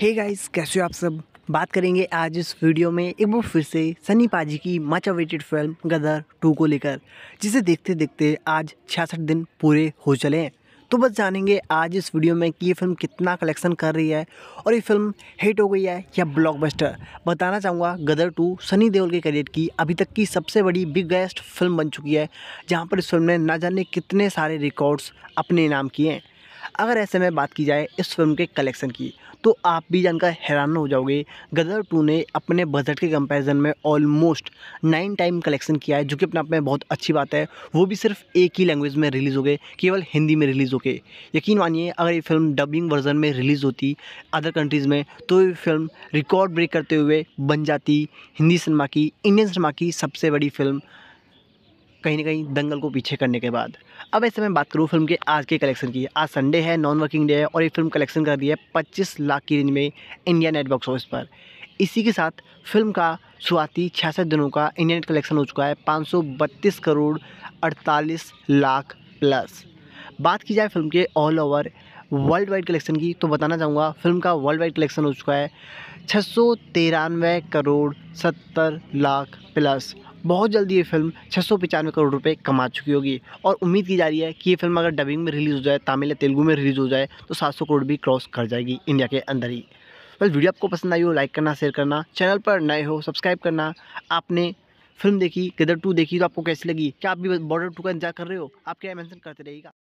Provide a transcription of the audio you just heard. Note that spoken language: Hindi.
हे hey गाइस कैसे हो आप सब बात करेंगे आज इस वीडियो में एक बार फिर से सनी पाजी की much awaited film Gadar two को लेकर जिसे देखते देखते आज छियासठ दिन पूरे हो चले हैं तो बस जानेंगे आज इस वीडियो में कि ये फिल्म कितना कलेक्शन कर रही है और ये फिल्म हिट हो गई है या ब्लॉकबस्टर बताना चाहूँगा गदर टू सनी देओल के करियर की अभी तक की सबसे बड़ी बिगेस्ट फिल्म बन चुकी है जहाँ पर इस फिल्म ने ना जाने कितने सारे रिकॉर्ड्स अपने नाम किए हैं अगर ऐसे में बात की जाए इस फिल्म के कलेक्शन की तो आप भी जानकर हैरान हो जाओगे गदर टू ने अपने बजट के कंपैरिजन में ऑलमोस्ट नाइन टाइम कलेक्शन किया है जो कि अपने आप में बहुत अच्छी बात है वो भी सिर्फ एक ही लैंग्वेज में रिलीज़ हो गए केवल हिंदी में रिलीज़ हो गए यकीन मानिए अगर ये फिल्म डबिंग वर्जन में रिलीज़ होती अदर कंट्रीज़ में तो ये फिल्म रिकॉर्ड ब्रेक करते हुए बन जाती हिंदी सिनेमा की इंडियन सिनेमा की सबसे बड़ी फिल्म कहीं ना कहीं दंगल को पीछे करने के बाद अब ऐसे में बात करूँ फिल्म के आज के कलेक्शन की आज संडे है नॉन वर्किंग डे है और ये फिल्म कलेक्शन कर दी है पच्चीस लाख की रेंज में इंडिया नेट बॉक्स ऑफिस पर इसी के साथ फिल्म का शुरुआती छियासठ दिनों का इंडिया नेट कलेक्शन हो चुका है पाँच करोड़ अड़तालीस लाख प्लस बात की जाए फिल्म के all over world wide collection की तो बताना चाहूँगा फिल्म का वर्ल्ड वाइड कलेक्शन हो चुका है छः करोड़ सत्तर लाख प्लस बहुत जल्दी ये फिल्म छः सौ पचानवे करोड़ रुपये कमा चुकी होगी और उम्मीद की जा रही है कि ये फिल्म अगर डबिंग में रिलीज़ हो जाए तमिल या तेलुगू में रिलीज़ हो जाए तो सात सौ करोड़ भी क्रॉस कर जाएगी इंडिया के अंदर ही बस वीडियो आपको पसंद आई हो लाइक करना शेयर करना चैनल पर नए हो सब्सक्राइब करना आपने फिल्म देखी गदर टू देखी तो आपको कैसी लगी क्या आप भी बॉर्डर टू का इंतजार कर रहे हो आप क्या मेंशन करते रहेगा